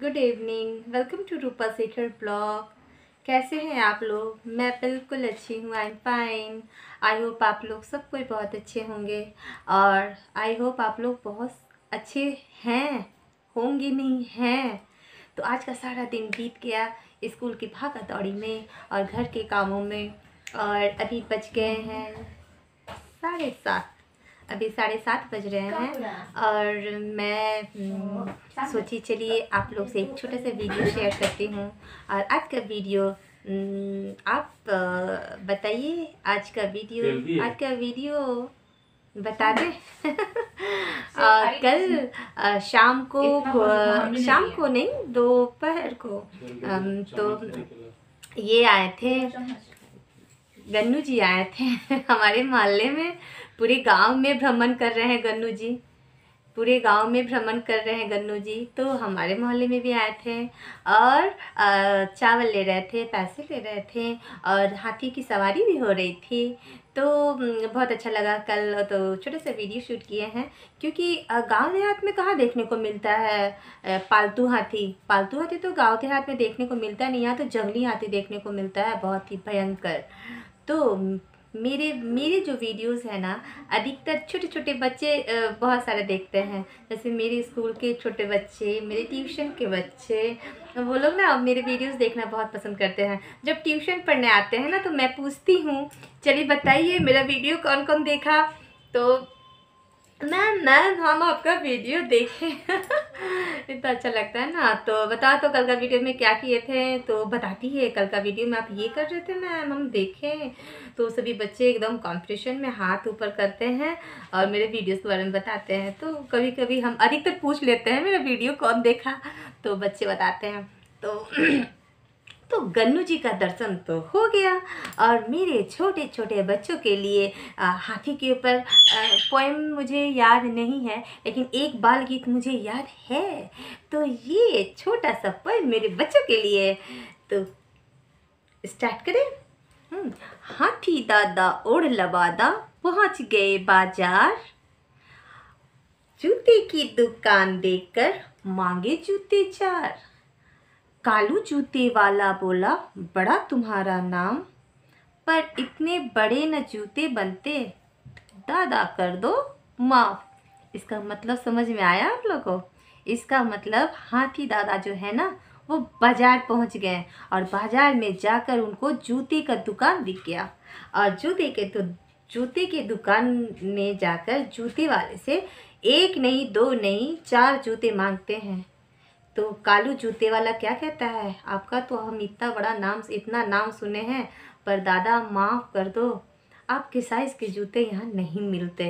Good evening welcome to Rupa Shekhar blog कैसे हैं आप लोग मैं बिल्कुल अच्छी हूँ I am fine I hope आप लोग सब कोई बहुत अच्छे होंगे और आई होप आप लोग बहुत अच्छे हैं होंगे नहीं हैं तो आज का सारा दिन बीत गया स्कूल की भागा दौड़ी में और घर के कामों में और अभी बच गए हैं साढ़े सात अभी साढ़े सात बज रहे हैं और मैं हम्म, सोची चलिए आप लोग से एक छोटा सा वीडियो शेयर करती हूँ और आज का वीडियो हम्म, आप बताइए आज का वीडियो आज का वीडियो बता दें कल शाम को शाम को नहीं दोपहर को तो ये आए थे गन्नू जी आए थे हमारे मोहल्ले में पूरे गांव में भ्रमण कर रहे हैं गन्नू जी पूरे गांव में भ्रमण कर रहे हैं गन्नू जी तो हमारे मोहल्ले में भी आए थे और चावल ले रहे थे पैसे ले रहे थे और हाथी की सवारी भी हो रही थी तो बहुत अच्छा लगा कल तो छोटे से वीडियो शूट किए हैं क्योंकि गांव देहात में कहाँ देखने को मिलता है पालतू हाथी पालतू हाथी तो गांव देहात में देखने को मिलता है नहीं यहाँ तो जंगली हाथी देखने को मिलता है बहुत ही भयंकर तो मेरे मेरे जो वीडियोस हैं ना अधिकतर छोटे छोटे बच्चे बहुत सारे देखते हैं जैसे मेरे स्कूल के छोटे बच्चे मेरे ट्यूशन के बच्चे वो लोग ना मेरे वीडियोस देखना बहुत पसंद करते हैं जब ट्यूशन पढ़ने आते हैं ना तो मैं पूछती हूँ चलिए बताइए मेरा वीडियो कौन कौन देखा तो मैम मैम हम आपका वीडियो देखें इतना तो अच्छा लगता है ना तो बता तो कल का वीडियो में क्या किए थे तो बताती है कल का वीडियो में आप ये कर रहे थे मैम हम देखें तो सभी बच्चे एकदम कॉम्पिटिशन में हाथ ऊपर करते हैं और मेरे वीडियोस के बारे में बताते हैं तो कभी कभी हम अधिकतर पूछ लेते हैं मेरा वीडियो कौन देखा तो बच्चे बताते हैं तो तो गन्नू जी का दर्शन तो हो गया और मेरे छोटे छोटे बच्चों के लिए हाथी के ऊपर पोएम मुझे याद नहीं है लेकिन एक बाल गीत मुझे याद है तो ये छोटा सा पोएम मेरे बच्चों के लिए तो स्टार्ट करें हम्म, हाथी दादा ओढ़ लबादा पहुंच गए बाजार जूते की दुकान देखकर मांगे जूते चार कालू जूते वाला बोला बड़ा तुम्हारा नाम पर इतने बड़े न जूते बनते दादा कर दो माफ इसका मतलब समझ में आया आप लोगों इसका मतलब हाथी दादा जो है ना वो बाज़ार पहुंच गए और बाज़ार में जाकर उनको जूते का दुकान दिख गया और जूते के तो जूते के दुकान में जाकर जूते वाले से एक नहीं दो नहीं चार जूते मांगते हैं तो कालू जूते वाला क्या कहता है आपका तो हम इतना बड़ा नाम इतना नाम सुने हैं पर दादा माफ़ कर दो आपके साइज़ के जूते यहाँ नहीं मिलते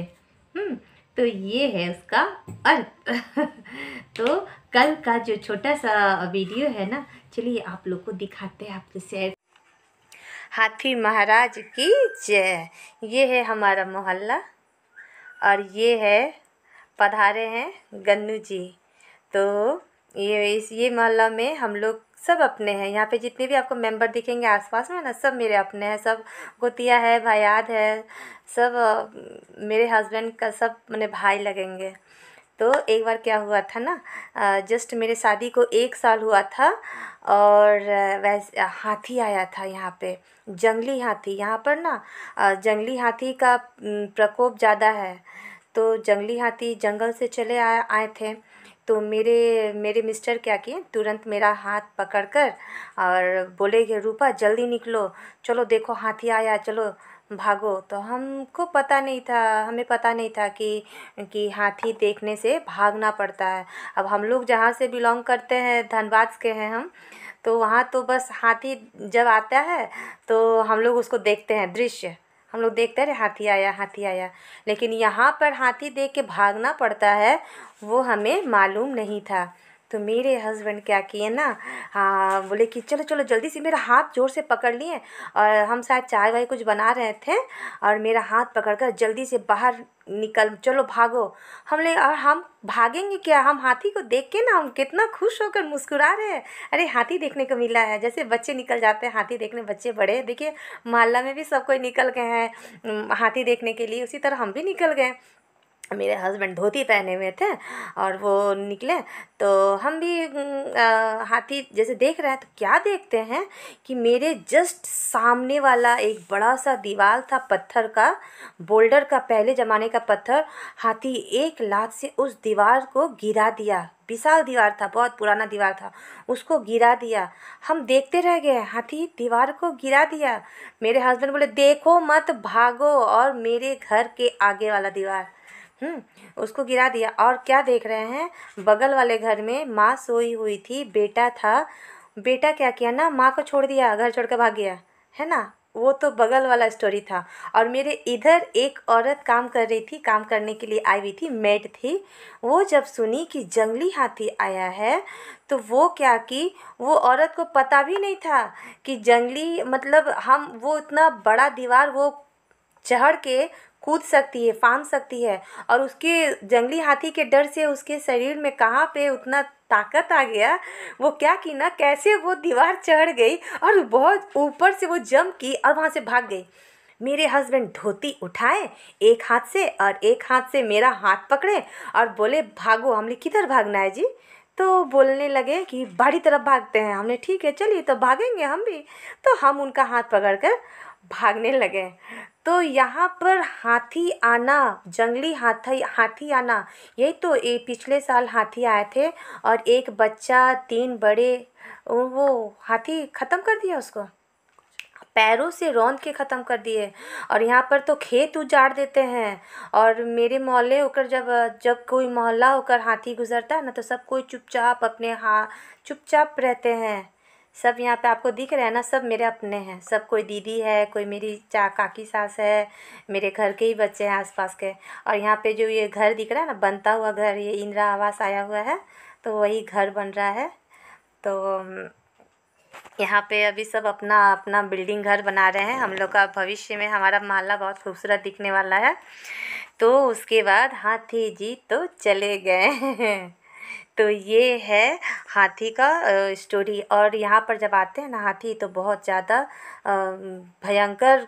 हम्म, तो ये है उसका अर्थ तो कल का जो छोटा सा वीडियो है ना चलिए आप लोग को दिखाते हैं आपके शेयर हाथी महाराज की जय ये है हमारा मोहल्ला और ये है पधारे हैं गन्नू जी तो ये इस ये मोहल्ला में हम लोग सब अपने हैं यहाँ पे जितने भी आपको मेंबर दिखेंगे आसपास में ना सब मेरे अपने हैं सब गोतिया है भायाद है सब मेरे हस्बैंड का सब मैंने भाई लगेंगे तो एक बार क्या हुआ था ना जस्ट मेरे शादी को एक साल हुआ था और वैसे हाथी आया था यहाँ पे जंगली हाथी यहाँ पर ना जंगली हाथी का प्रकोप ज़्यादा है तो जंगली हाथी जंगल से चले आए आए थे तो मेरे मेरे मिस्टर क्या किए तुरंत मेरा हाथ पकड़ कर और बोले कि रूपा जल्दी निकलो चलो देखो हाथी आया चलो भागो तो हमको पता नहीं था हमें पता नहीं था कि कि हाथी देखने से भागना पड़ता है अब हम लोग जहाँ से बिलोंग करते हैं धनबाद के हैं हम तो वहाँ तो बस हाथी जब आता है तो हम लोग उसको देखते हैं दृश्य हम लोग देखते रहे हाथी आया हाथी आया लेकिन यहाँ पर हाथी देख के भागना पड़ता है वो हमें मालूम नहीं था तो मेरे हस्बैंड क्या किए ना हाँ बोले कि चलो चलो जल्दी से मेरा हाथ ज़ोर से पकड़ लिए और हम शायद चाय वाय कुछ बना रहे थे और मेरा हाथ पकड़कर जल्दी से बाहर निकल चलो भागो हम ले और हम भागेंगे क्या हम हाथी को देख के ना हम कितना खुश होकर मुस्कुरा रहे हैं अरे हाथी देखने को मिला है जैसे बच्चे निकल जाते हैं हाथी देखने बच्चे बड़े देखिए मोहल्ला में भी सब कोई निकल गए हैं हाथी देखने के लिए उसी तरह हम भी निकल गए मेरे हस्बैंड धोती पहने हुए थे और वो निकले तो हम भी हाथी जैसे देख रहे हैं तो क्या देखते हैं कि मेरे जस्ट सामने वाला एक बड़ा सा दीवार था पत्थर का बोल्डर का पहले ज़माने का पत्थर हाथी एक लात से उस दीवार को गिरा दिया विशाल दीवार था बहुत पुराना दीवार था उसको गिरा दिया हम देखते रह गए हाथी दीवार को गिरा दिया मेरे हस्बैंड बोले देखो मत भागो और मेरे घर के आगे वाला दीवार हम्म, उसको गिरा दिया और क्या देख रहे हैं बगल वाले घर में माँ सोई हुई थी बेटा था बेटा क्या किया ना माँ को छोड़ दिया घर छोड़ कर भाग गया है ना वो तो बगल वाला स्टोरी था और मेरे इधर एक औरत काम कर रही थी काम करने के लिए आई हुई थी मेड थी वो जब सुनी कि जंगली हाथी आया है तो वो क्या कि वो औरत को पता भी नहीं था कि जंगली मतलब हम वो इतना बड़ा दीवार वो चढ़ के कूद सकती है फांद सकती है और उसके जंगली हाथी के डर से उसके शरीर में कहाँ पे उतना ताकत आ गया वो क्या की ना कैसे वो दीवार चढ़ गई और बहुत ऊपर से वो जम की और वहाँ से भाग गई मेरे हस्बैंड धोती उठाए एक हाथ से और एक हाथ से मेरा हाथ पकड़े और बोले भागो हमने किधर भागना है जी तो बोलने लगे कि बाड़ी तरफ भागते हैं हमने ठीक है चलिए तो भागेंगे हम भी तो हम उनका हाथ पकड़ कर भागने लगे तो यहाँ पर हाथी आना जंगली हाथी हाथी आना यही तो ये पिछले साल हाथी आए थे और एक बच्चा तीन बड़े वो हाथी ख़त्म कर दिया उसको पैरों से रौंद के ख़त्म कर दिए और यहाँ पर तो खेत उजाड़ देते हैं और मेरे मोहल्ले होकर जब जब कोई मोहल्ला होकर हाथी गुज़रता है ना तो सब कोई चुपचाप अपने हाँ चुपचाप रहते हैं सब यहाँ पे आपको दिख रहा है ना सब मेरे अपने हैं सब कोई दीदी है कोई मेरी चा काकी सास है मेरे घर के ही बच्चे हैं आसपास के और यहाँ पे जो ये घर दिख रहा है ना बनता हुआ घर ये इंदिरा आवास आया हुआ है तो वही घर बन रहा है तो यहाँ पे अभी सब अपना अपना बिल्डिंग घर बना रहे हैं हम लोग का भविष्य में हमारा मोहल्ला बहुत खूबसूरत दिखने वाला है तो उसके बाद हाथी जी तो चले गए तो ये है हाथी का स्टोरी और यहाँ पर जब आते हैं ना हाथी तो बहुत ज़्यादा भयंकर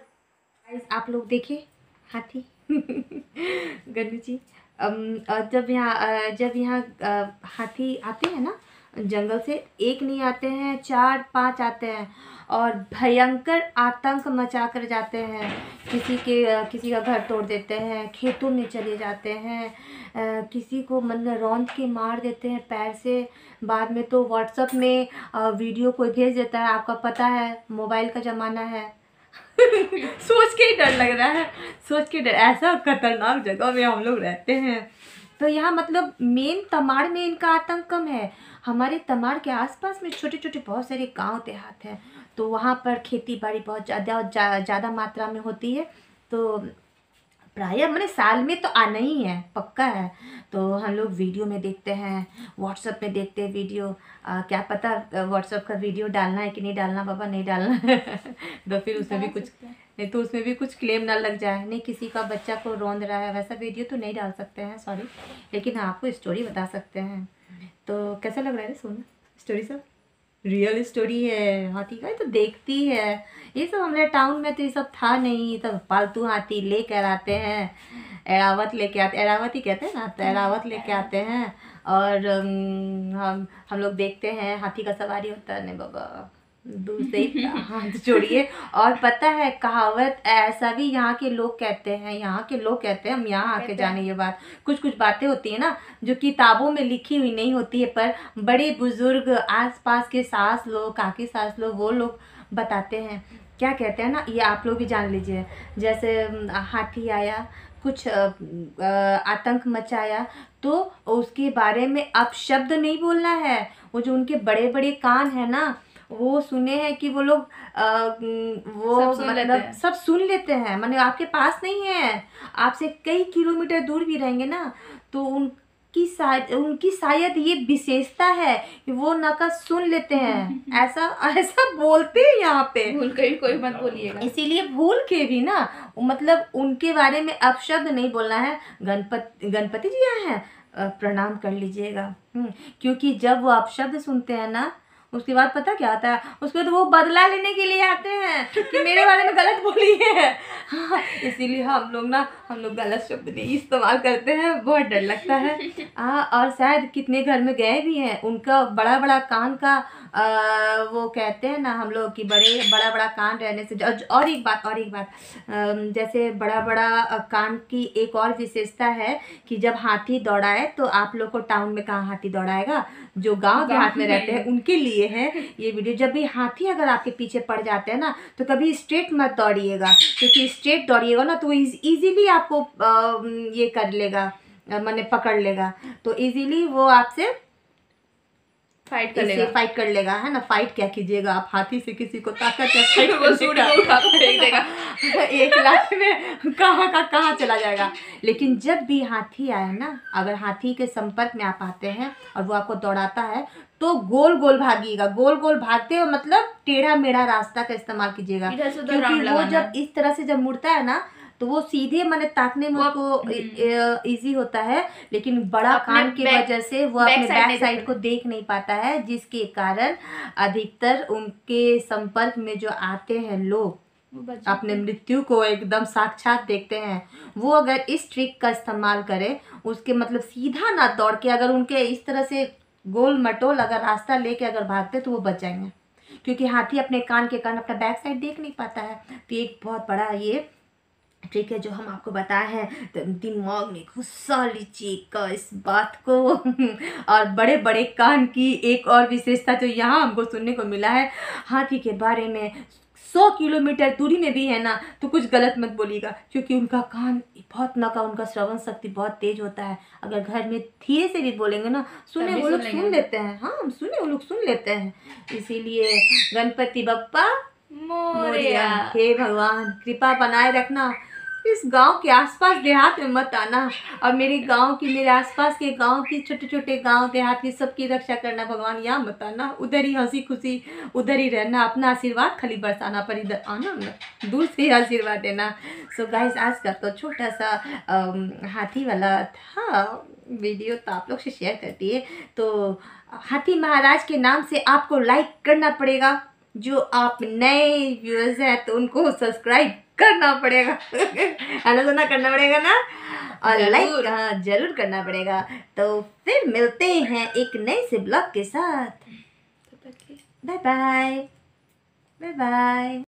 आप लोग देखिए हाथी गन्नू जी जब यहाँ जब यहाँ हाथी आते हैं ना जंगल से एक नहीं आते हैं चार पांच आते हैं और भयंकर आतंक मचा कर जाते हैं किसी के किसी का घर तोड़ देते हैं खेतों में चले जाते हैं किसी को मन रौंद के मार देते हैं पैर से बाद में तो व्हाट्सअप में वीडियो कोई भेज देता है आपका पता है मोबाइल का ज़माना है सोच के ही डर लग रहा है सोच के डर ऐसा खतरनाक जगह में हम लोग रहते हैं तो यहाँ मतलब मेन तमाड़ में इनका आतंक कम है हमारे तमाड़ के आसपास में छोटे छोटे बहुत सारे गांव देहात हैं तो वहाँ पर खेती बाड़ी बहुत ज़्यादा ज़्यादा मात्रा में होती है तो प्राय मैंने साल में तो आना ही है पक्का है तो हम लोग वीडियो में देखते हैं व्हाट्सअप में देखते हैं वीडियो आ, क्या पता व्हाट्सअप का वीडियो डालना है कि नहीं डालना पापा नहीं डालना तो फिर उसमें भी कुछ नहीं तो उसमें भी कुछ क्लेम ना लग जाए नहीं किसी का बच्चा को रोंद रहा है वैसा वीडियो तो नहीं डाल सकते हैं सॉरी लेकिन हाँ आपको स्टोरी बता सकते हैं तो कैसा लग रहा है सोना स्टोरी सब रियल स्टोरी है हाथी का तो देखती है ये सब हमारे टाउन में तो ये सब था नहीं सब पालतू हाथी ले कर आते हैं एरावत लेके आते एरावत ही कहते हैं ना तो एरावत लेके आते हैं और हम हम लोग देखते हैं हाथी का सवारी होता है नहीं बाबा दूसरे हाथ जोड़िए और पता है कहावत ऐसा भी यहाँ के लोग कहते हैं यहाँ के लोग कहते हैं हम यहाँ आके जाने ये बात कुछ कुछ बातें होती है ना जो किताबों में लिखी हुई नहीं होती है पर बड़े बुजुर्ग आसपास के सास लोग काकी सास लोग वो लोग बताते हैं क्या कहते हैं ना ये आप लोग भी जान लीजिए जैसे हाथी आया कुछ आतंक मचाया तो उसके बारे में अब शब्द नहीं बोलना है वो जो उनके बड़े बड़े कान है ना वो सुने हैं कि वो लोग वो मतलब सब सुन लेते हैं मैंने आपके पास नहीं है आपसे कई किलोमीटर दूर भी रहेंगे ना तो उन की शायद उनकी शायद ये विशेषता है कि वो का सुन लेते हैं ऐसा ऐसा बोलते हैं यहाँ पे भूल के भी कोई मत बोलिएगा इसीलिए भूल के भी ना मतलब उनके बारे में अपशब्द नहीं बोलना है गणपति गणपति जी हैं प्रणाम कर लीजिएगा हम्म, क्योंकि जब वो अपशब्द सुनते हैं ना उसके बाद पता क्या आता है उसके बाद तो वो बदला लेने के लिए आते हैं कि मेरे बारे में गलत बोली है हाँ इसीलिए हम लोग ना हम लोग गलत शब्द नहीं इस्तेमाल करते हैं बहुत डर लगता है आ, और शायद कितने घर में गए भी हैं उनका बड़ा बड़ा कान का आ, वो कहते हैं ना हम लोग कि बड़े बड़ा बड़ा कान रहने से और एक बात और एक बात जैसे बड़ा बड़ा कान की एक और विशेषता है कि जब हाथी दौड़ाए तो आप लोग को टाउन में कहाँ हाथी दौड़ाएगा जो गांव हाथ में रहते हैं उनके लिए है ये वीडियो जब भी हाथी अगर आपके पीछे पड़ जाते हैं ना तो कभी स्ट्रेट मत दौड़िएगा क्योंकि स्ट्रेट दौड़िएगा ना तो ईजीली आपको ये कर लेगा मैंने पकड़ लेगा तो ईजिली वो आपसे फाइट कर लेगा फाइट कर लेगा है ना फाइट क्या कीजिएगा आप हाथी से किसी को ताकत है फाइट वो सूर्य को फेंक देगा एक लाख में कहाँ का कहाँ चला जाएगा लेकिन जब भी हाथी आए ना अगर हाथी के संपर्क में आप आते हैं और वो आपको दौड़ाता है तो गोल गोल भागिएगा गोल गोल भागते हुए मतलब टेढ़ा मेढ़ा रास्ता का इस्तेमाल कीजिएगा क्योंकि वो जब इस तरह से जब मुड़ता है ना तो वो सीधे मैंने ताकने में उसको इजी हम्म। होता है लेकिन बड़ा कान के वजह से वो अपने बैक साइड को देख नहीं पाता है जिसके कारण अधिकतर उनके संपर्क में जो आते हैं लोग अपने मृत्यु को एकदम साक्षात देखते हैं वो अगर इस ट्रिक का इस्तेमाल करें उसके मतलब सीधा ना दौड़ के अगर उनके इस तरह से गोल मटोल अगर रास्ता लेके अगर भागते तो वो बच जाएंगे क्योंकि हाथी अपने कान के कारण अपना बैक साइड देख नहीं पाता है तो एक बहुत बड़ा ये ठीक है जो हम आपको बताए हैं तो दिमाग में गुस्सा का इस बात को और बड़े बड़े कान की एक और विशेषता जो तो यहाँ हमको सुनने को मिला है हाथी के बारे में सौ किलोमीटर दूरी में भी है ना तो कुछ गलत मत बोलिएगा क्योंकि उनका कान बहुत नका उनका श्रवण शक्ति बहुत तेज होता है अगर घर में धीरे से भी बोलेंगे ना सुने वो लोग सुन लेते हैं हाँ हम सुने वो लोग सुन लेते हैं इसीलिए गणपति बप्पा मोरिया हे भगवान कृपा बनाए रखना इस गांव के आसपास देहात में मत आना और मेरे गांव की मेरे आसपास के गांव की छोटे छोटे गांव देहात की सबकी रक्षा करना भगवान यहाँ मत आना उधर ही हंसी खुशी उधर ही रहना अपना आशीर्वाद खाली बरसाना पर इधर आना दूर से ही आशीर्वाद देना सो so गाइस आज का तो छोटा सा हाथी वाला था वीडियो तो आप लोग से शेयर करती है तो हाथी महाराज के नाम से आपको लाइक करना पड़ेगा जो आप नए व्यूअर्स हैं तो उनको सब्सक्राइब करना पड़ेगा है ना सुना करना पड़ेगा ना और लाइक हाँ जरूर करना पड़ेगा तो फिर मिलते हैं एक नए से ब्लॉग के साथ बाय बाय बाय बाय